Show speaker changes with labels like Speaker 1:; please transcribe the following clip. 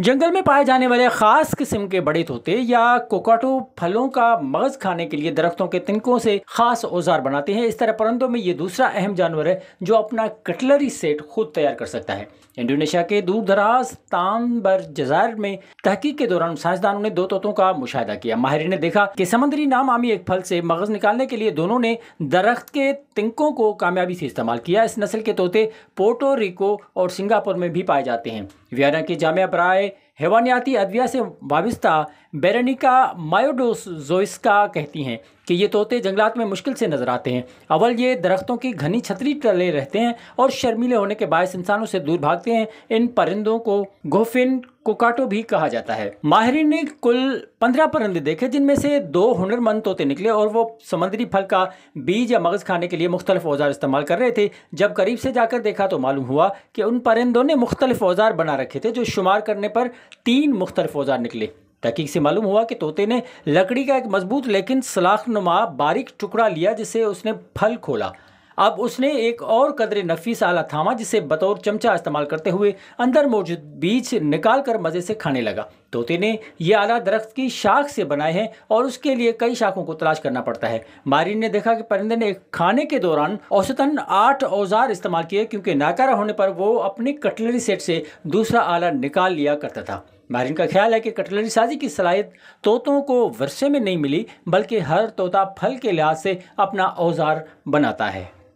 Speaker 1: जंगल में पाए जाने वाले ख़ास किस्म के बड़े तोते या कोकाटो फलों का मगज़ खाने के लिए दरख्तों के तिनकों से ख़ास औजार बनाते हैं इस तरह परंतों में ये दूसरा अहम जानवर है जो अपना कटलरी सेट खुद तैयार कर सकता है इंडोनेशिया के दूर दराज तानबर जजायर में तहकीक के दौरान साइंसदानों ने दो तोतों का मुशाह किया माहरी ने देखा कि समंदरी नाम आमी एक फल से मगज निकालने के लिए दोनों ने दरख्त के तिंकों को कामयाबी से इस्तेमाल किया इस नस्ल के तोते पोर्टो रिको और सिंगापुर में भी पाए जाते हैं वियना के जामिया ब्राए हैवानियाती अद्विया से वाबस्ता बेरनिका मायोडोस जोइस्का कहती हैं कि ये तोते जंगलात में मुश्किल से नज़र आते हैं अवल ये दरख्तों की घनी छतरी टले रहते हैं और शर्मीले होने के बायस इंसानों से दूर भागते हैं इन परिंदों को गोफिन कोकाटो भी कहा जाता है माहरीन ने कुल पंद्रह परिंदे देखे जिनमें से दो हुनरमंद तोते निकले और वो समुद्री फल का बीज या मगज़ खाने के लिए मुख्तलिफ औजार इस्तेमाल कर रहे थे जब करीब से जाकर देखा तो मालूम हुआ कि उन परिंदों ने मुख्तलिफ औजार बना रखे थे जो शुमार करने पर तीन मुख्तलिफ औजार निकले तहकीक से मालूम हुआ कि तोते ने लकड़ी का एक मजबूत लेकिन सलाख नुमा बारीक टुकड़ा लिया जिसे उसने फल खोला अब उसने एक और कदर नफीस आला थामा जिसे बतौर चमचा इस्तेमाल करते हुए अंदर मौजूद बीज निकाल कर मज़े से खाने लगा तोते ने यह आला दरख्त की शाख से बनाए हैं और उसके लिए कई शाखों को तलाश करना पड़ता है मारिन ने देखा कि परिंदे ने खाने के दौरान औसतन आठ औजार इस्तेमाल किए क्योंकि नाकारा होने पर वो अपनी कटलरी सेट से दूसरा आला निकाल लिया करता था मारिन का ख्याल है कि कटलरी साजी की सलाहियत तोतों को वर्षे में नहीं मिली बल्कि हर तोता फल के लिहाज से अपना औजार बनाता है